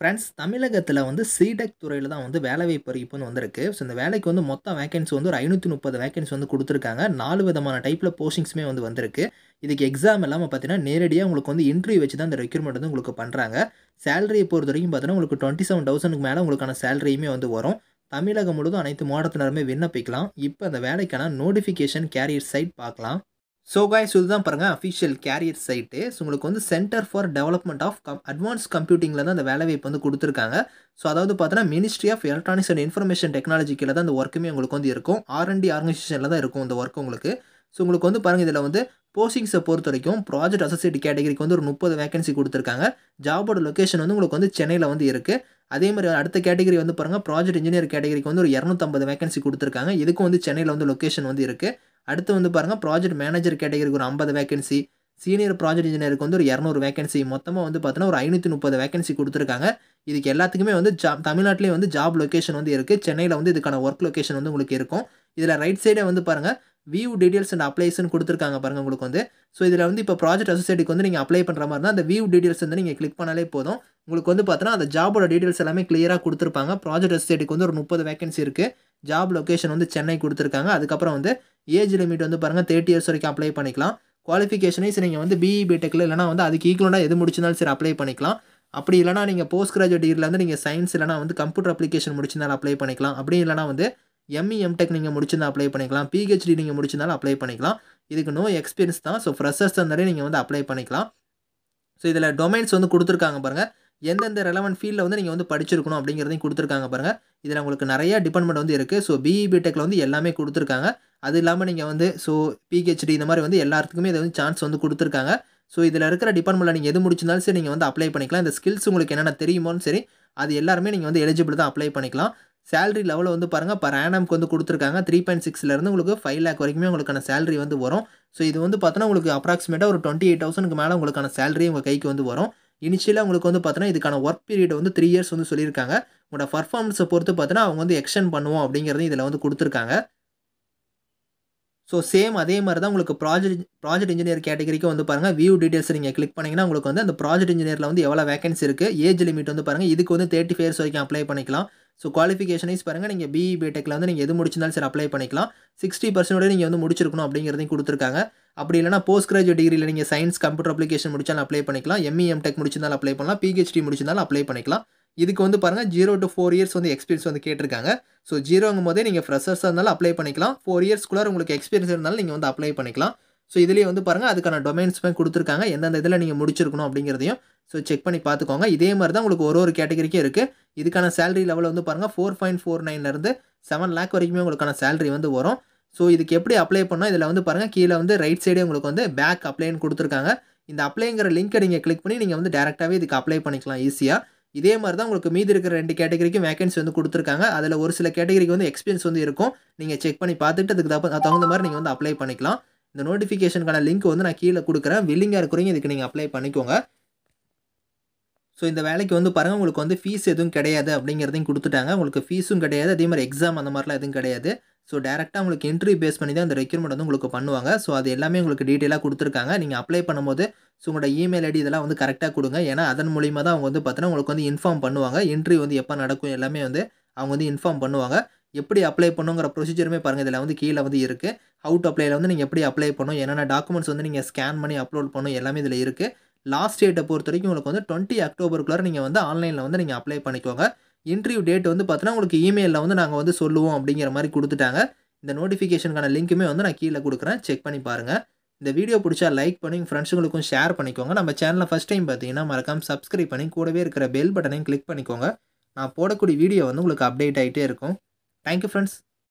friends தமிழகத்தில் வந்து சிடெக் e துறையில் தான் வந்து வேலைவாய்ப்பு அறிவிப்புன்னு வந்திருக்கு ஸோ இந்த வேலைக்கு வந்து மொத்த வேக்கன்சி வந்து ஒரு ஐநூற்றி முப்பது வேக்கன்சி வந்து கொடுத்துருக்காங்க நாலு விதமான டைப்பில் போஸ்டிங்ஸுமே வந்து வந்திருக்கு இதுக்கு எக்ஸாம் இல்லாமல் பார்த்தீங்கன்னா நேரடியாக உங்களுக்கு வந்து இன்டர்வியூ வச்சு தான் இந்த ரெக்யூர்மெண்ட் வந்து உங்களுக்கு பண்ணுறாங்க சேலரியை பொறுத்த வரைக்கும் பார்த்தீங்கன்னா உங்களுக்கு டுவெண்ட்டி செவன் தௌசண்ட்க்கு மேலே உங்களுக்கான சேலரியுமே வந்து வரும் தமிழகம் முழுவதும் அனைத்து மாவட்டத்தினருமே விண்ணப்பிக்கலாம் இப்போ அந்த வேலைக்கான நோட்டிஃபிகேஷன் கேரியர் சைட் பார்க்கலாம் ஸோ சொல்லி தான் பாருங்கள் அஃபிஷியல் கேரியர் சைட்டு ஸோ உங்களுக்கு வந்து சென்டர் ஃபார் டெவலப்மெண்ட் ஆஃப் கம் அட்வான்ஸ் கம்ப்யூட்டிங்கில் தான் அந்த வாய்ப்பு வந்து கொடுத்துருக்காங்க ஸோ அதாவது பார்த்தீங்கன்னா ministry of electronics and information டெக்னாலஜிக்கில் தான் அந்த ஒர்க்குமே உங்களுக்கு வந்து இருக்கும் ஆர்என்டி ஆர்கனைசேஷனில் தான் இருக்கும் அந்த ஒர்க் உங்களுக்கு ஸோ உங்களுக்கு வந்து பாருங்கள் இதில் வந்து போஸ்டிங்ஸை பொறுத்த வரைக்கும் ப்ராஜெக்ட் அசோசியேட் கேட்டகரிக்கு வந்து ஒரு முப்பது வேகன்சி கொடுத்துருக்காங்க ஜாபோட லொக்கேஷன் வந்து உங்களுக்கு வந்து சென்னையில் வந்து இருக்குது அதே மாதிரி அடுத்த கேட்டகரி வந்து பாருங்கள் ப்ராஜெக்ட் இன்ஜினியர் கேட்டகரிக்கு வந்து ஒரு இரநூத்தம்பது வேகன்சி கொடுத்துருக்காங்க இதுக்கும் வந்து சென்னையில் வந்து லொக்கேஷன் வந்து இருக்குது அடுத்து வந்து பாருங்கள் ப்ராஜெக்ட் மேனேஜர் கேட்டகிரிக்கு ஒரு ஐம்பது வேகன்சி சீனியர் ப்ராஜெக்ட் இன்ஜினியருக்கு வந்து ஒரு இரநூறு வேகன்சி மொத்தமாக வந்து பார்த்தீங்கன்னா ஒரு ஐநூற்றி முப்பது வேகன்சி கொடுத்துருக்காங்க இதுக்கு எல்லாத்துக்குமே வந்து ஜா தமிழ்நாட்டிலே வந்து ஜாப் லொக்கேஷன் வந்து இருக்குது சென்னையில் வந்து இதுக்கான ஒர்க் லொக்கேஷன் வந்து உங்களுக்கு இருக்கும் இதில் ரைட் சைடே வந்து பாருங்கள் வியூ டீடெயில்ஸ் அண்ட் அப்ளைஸ்ன்னு கொடுத்துருக்காங்க பாருங்கள் உங்களுக்கு வந்து ஸோ இதில் வந்து இப்போ ப்ராஜெக்ட் அசோசியேட்டுக்கு வந்து நீங்கள் அப்ளை பண்ணுற மாதிரி இருந்தால் அந்த வியூ டீடெயில்ஸ் வந்து நீங்கள் கிளிக் பண்ணாலே போதும் உங்களுக்கு வந்து பார்த்தோன்னா அந்த ஜாபோட டீடெயில்ஸ் எல்லாமே கிளியராக கொடுத்துருப்பாங்க ப்ராஜெக்ட் அசோசியேட்டுக்கு வந்து ஒரு முப்பது வேகன்சி இருக்குது ஜாப் லொக்கேஷன் வந்து சென்னை கொடுத்துருக்காங்க அதுக்கப்புறம் வந்து ஏஜ் லிமிட் வந்து பாருங்கள் தேர்ட்டி இயர்ஸ் வரைக்கும் அப்ளை பண்ணிக்கலாம் குவாலிஃபிகேஷனே சரி நீங்கள் வந்து பிஇ பிடெக்கில் e இல்லைனா வந்து அதுக்கு ஈக்குவலாக எது முடிச்சிருந்தாலும் சரி அப்ளை பண்ணிக்கலாம் அப்படி இல்லைனா நீங்கள் போஸ்ட் கிராஜுவேட் டிகிரியில் வந்து நீங்கள் சயின்ஸ் இல்லைனா வந்து e கம்ப்யூட்டர் அப்ளிகேஷன் முடிச்சிருந்தாலும் அப்ளை பண்ணிக்கலாம் அப்படி இல்லைனா வந்து எம்இ டெக் நீங்கள் முடிச்சிருந்தால் அப்ளை பண்ணிக்கலாம் பிஹெச்டி நீங்கள் முடிச்சிருந்தாலும் அப்ளை பண்ணிக்கலாம் இதுக்கு நோ எக்ஸ்பீரியன்ஸ் தான் ஸோ ஃப்ரெஷர்ஸ் இருந்தாலே நீங்கள் வந்து அப்ளை பண்ணிக்கலாம் ஸோ இதில் டொமைன்ஸ் வந்து கொடுத்துருக்காங்க பாருங்கள் எந்தெந்த ரெலவெண்ட் ஃபீல்டில் வந்து நீங்கள் வந்து படிச்சிருக்கணும் அப்படிங்கிறதையும் கொடுத்துருக்காங்க பாருங்கள் இதில் உங்களுக்கு நிறையா டிபார்ட்மெண்ட் வந்து இருக்குது ஸோ பிஇபி டெக்கில் e வந்து எல்லாமே கொடுத்துருக்காங்க அது இல்லாமல் நீங்கள் வந்து ஸோ பிஹெச்டி இந்த மாதிரி வந்து எல்லாத்துக்குமே இதை வந்து சான்ஸ் வந்து கொடுத்துருக்காங்க ஸோ இதில் இருக்கிற டிபார்ட்மெண்ட்டில் நீங்கள் எது முடிச்சிருந்தாலும் சரி நீங்கள் வந்து அப்ளை பண்ணிக்கலாம் இந்த ஸ்கில்ஸ் உங்களுக்கு என்னென்ன தெரியுமோன்னு சரி அது எல்லாருமே நீங்கள் வந்து எலிஜிபிள் தான் அப்ளை பண்ணிக்கலாம் சேலரி லெவலில் வந்து பாருங்கள் பர் ஆனம்க்கு வந்து கொடுத்துருக்காங்க த்ரீ பாயிண்ட் சிக்ஸ்லேருந்து உங்களுக்கு ஃபைவ் லேக் வரைக்குமே உங்களுக்கான சேலரி வந்து வரும் ஸோ இது வந்து பார்த்தோன்னா உங்களுக்கு அப்ராக்சிமேட்டாக ஒரு டுவெண்ட்டி எயிட் தௌசண்ட்க்கு மேலே உங்களுக்கான சேலரி உங்கள் கைக்கு வந்து வரும் இனிஷியலாக உங்களுக்கு வந்து பார்த்தீங்கன்னா இதுக்கான ஒர்க் பீரியட் வந்து த்ரீ இயர்ஸ் வந்து சொல்லியிருக்காங்க உங்களோட பர்ஃபார்மன்ஸை பொறுத்து பார்த்தோன்னா அவங்க வந்து எக்ஸ்டென்ட் பண்ணுவோம் அப்படிங்கிறது இதில் வந்து கொடுத்துருக்காங்க ஸோ சேம் அதே மாதிரி தான் உங்களுக்கு ப்ராஜெக்ட் ப்ராஜெக்ட் இன்ஜினியர் கேட்டகரிக்கு வந்து பாருங்கள் வியூ டீட்டெயில்ஸ் நீங்கள் கிளிக் பண்ணிங்கன்னா உங்களுக்கு வந்து அந்த ப்ராஜெக்ட் இன்ஜினியரில் வந்து எவ்வளோ வேகன்சி இருக்குது ஏஜ் லிமிட் வந்து பாருங்கள் இதுக்கு வந்து தேர்ட்டி ஃபைவ் இயர்ஸ் வரைக்கும் அப்ளை பண்ணிக்கலாம் ஸோ குவாலிஃபிகேஷனைஸ் பாருங்கள் நீங்கள் பிஇ பிடெக்கில் வந்து நீங்கள் எது முடிச்சிருந்தாலும் சரி அப்ளை பண்ணிக்கலாம் சிக்ஸ்டி பர்சன்டோட நீங்கள் வந்து முடிச்சிருக்கணும் அப்படிங்கிறதையும் கொடுத்துருக்காங்க அப்படி இல்லைனா போஸ்ட் கிராஜுவேட் டிகிரியில் நீங்கள் சயின்ஸ் கம்ப்யூட்டர் அப்ளிகேஷன் முடிச்சாலும் அப்ளை பண்ணிக்கலாம் எம்இஎம் டெக் e முடிச்சிருந்தாலும் அப்ளை பண்ணலாம் பிஹெச்டி முடிச்சிருந்தாலும் அப்ளை பண்ணிக்கலாம் இதுக்கு வந்து பாருங்கள் ஜீரோ டு ஃபோர் இயர்ஸ் வந்து எக்ஸ்பீரியன்ஸ் வந்து கேட்டிருக்காங்க ஸோ ஜீரோங்கும் போதே நீங்கள் ஃப்ரெஷர்ஸாக இருந்தாலும் அப்ளை பண்ணிக்கலாம் ஃபோர் இயர்ஸ்க்குள்ளே உங்களுக்கு எக்ஸ்பீரியன்ஸ் இருந்தாலும் நீங்கள் வந்து அப்ளை பண்ணிக்கலாம் ஸோ இதுலேயே வந்து பாருங்கள் அதுக்கான டொமைன்ஸ்மே கொடுத்துருக்காங்க எந்தெந்த இதில் நீங்கள் முடிச்சிருக்கணும் அப்படிங்கிறதையும் ஸோ செக் பண்ணி பார்த்துக்கோங்க இதே மாதிரி தான் உங்களுக்கு ஒரு ஒரு கேட்டகரிக்கும் இருக்குது இதுக்கான சேலரி லெவல் வந்து பாருங்கள் ஃபோர் பாயிண்ட் ஃபோர் நைன்லேருந்து செவன் லேக் வரைக்குமே உங்களுக்கான சேலரி வந்து வரும் ஸோ இதுக்கு எப்படி அப்ளை பண்ணால் இதில் வந்து பாருங்கள் கீழே வந்து ரைட் சைடே உங்களுக்கு வந்து பேக் அப்ளைன்னு கொடுத்துருக்காங்க இந்த அப்ளைங்கிற லிங்க்கை நீங்கள் கிளிக் பண்ணி நீங்கள் வந்து டேரெக்டாகவே இதுக்கு அப்ளை பண்ணிக்கலாம் ஈஸியாக இதே மாதிரி தான் உங்களுக்கு மீதி இருக்கிற ரெண்டு கேட்டகரிக்கும் வேகன்சி வந்து கொடுத்துருக்காங்க அதில் ஒரு சில கேட்டகரிக்கு வந்து எக்ஸ்பீரியன்ஸ் வந்து இருக்கும் நீங்கள் செக் பண்ணி பார்த்துட்டு அதுக்கு தகுந்த மாதிரி நீங்கள் வந்து அப்ளை பண்ணிக்கலாம் இந்த நோட்டிஃபிகேஷனுக்கான லிங்க் வந்து நான் கீழே கொடுக்குறேன் வில்லிங்காக இருக்கிறீங்க இதுக்கு நீங்கள் அப்ளை பண்ணிக்கோங்க ஸோ இந்த வேலைக்கு வந்து பாருங்கள் உங்களுக்கு வந்து ஃபீஸ் எதுவும் கிடையாது அப்படிங்கிறதையும் கொடுத்துட்டாங்க உங்களுக்கு ஃபீஸும் கிடையாது அதே மாதிரி எக்ஸாம் அந்த மாதிரிலாம் எதுவும் கிடையாது ஸோ டேரெக்டாக உங்களுக்கு இன்ட்ரி பேஸ் பண்ணி தான் அந்த ரெக்யூர்மெண்ட் வந்து உங்களுக்கு பண்ணுவாங்க ஸோ அது எல்லாமே உங்களுக்கு டீட்டெயிலாக கொடுத்துருக்காங்க நீங்கள் அப்ளை பண்ணும்போது ஸோ உங்களோட இமெயில் ஐடி இதெல்லாம் வந்து கரெக்டாக கொடுங்க ஏன்னா அதன் மூலிமா தான் அவங்க வந்து பார்த்தீங்கன்னா உங்களுக்கு வந்து இன்ஃபார்ம் பண்ணுவாங்க இன்டர்வியூ வந்து எப்போ நடக்கும் எல்லாமே வந்து அவங்க வந்து இன்ஃபார்ம் பண்ணுவாங்க எப்படி அப்ளை பண்ணுங்கிற ப்ரொசீஜருமே பாருங்கள் இதில் வந்து கீழே வந்து இருக்குது அவுட் அப்ளையில் வந்து நீங்கள் எப்படி அப்ளை பண்ணணும் என்னென்ன டாக்குமெண்ட்ஸ் வந்து நீங்கள் ஸ்கேன் பண்ணி அப்லோட் பண்ணணும் எல்லாமே இதில் இருக்குது லாஸ்ட் டேட்டை பொறுத்த வரைக்கும் உங்களுக்கு வந்து டுவெண்ட்டி அக்டோபருக்குள்ளே நீங்கள் வந்து ஆன்லைனில் வந்து நீங்கள் அப்ளை பண்ணிக்கோங்க இன்டர்வியூ டேட் வந்து பார்த்தோன்னா உங்களுக்கு இமெயிலில் வந்து நாங்கள் வந்து சொல்லுவோம் அப்படிங்கிற மாதிரி கொடுத்துட்டாங்க இந்த நோட்டிஃபிகேஷனுக்கான லிங்க்குமே வந்து நான் கீழே கொடுக்குறேன் செக் பண்ணி பாருங்கள் இந்த வீடியோ பிடிச்சா லைக் பண்ணி ஃப்ரெண்ட்ஸுங்களுக்கும் ஷேர் பண்ணிக்கோங்க நம்ம சேனலில் ஃபஸ்ட் டைம் பார்த்தீங்கன்னா மறக்காமல் சப்ஸ்கிரைப் பண்ணி கூடவே இருக்கிற பெல் பட்டனையும் கிளிக் பண்ணிக்கோங்க நான் போடக்கூடிய வீடியோ வந்து உங்களுக்கு அப்டேட் ஆகிட்டே இருக்கும் தேங்க்யூ ஃப்ரெண்ட்ஸ்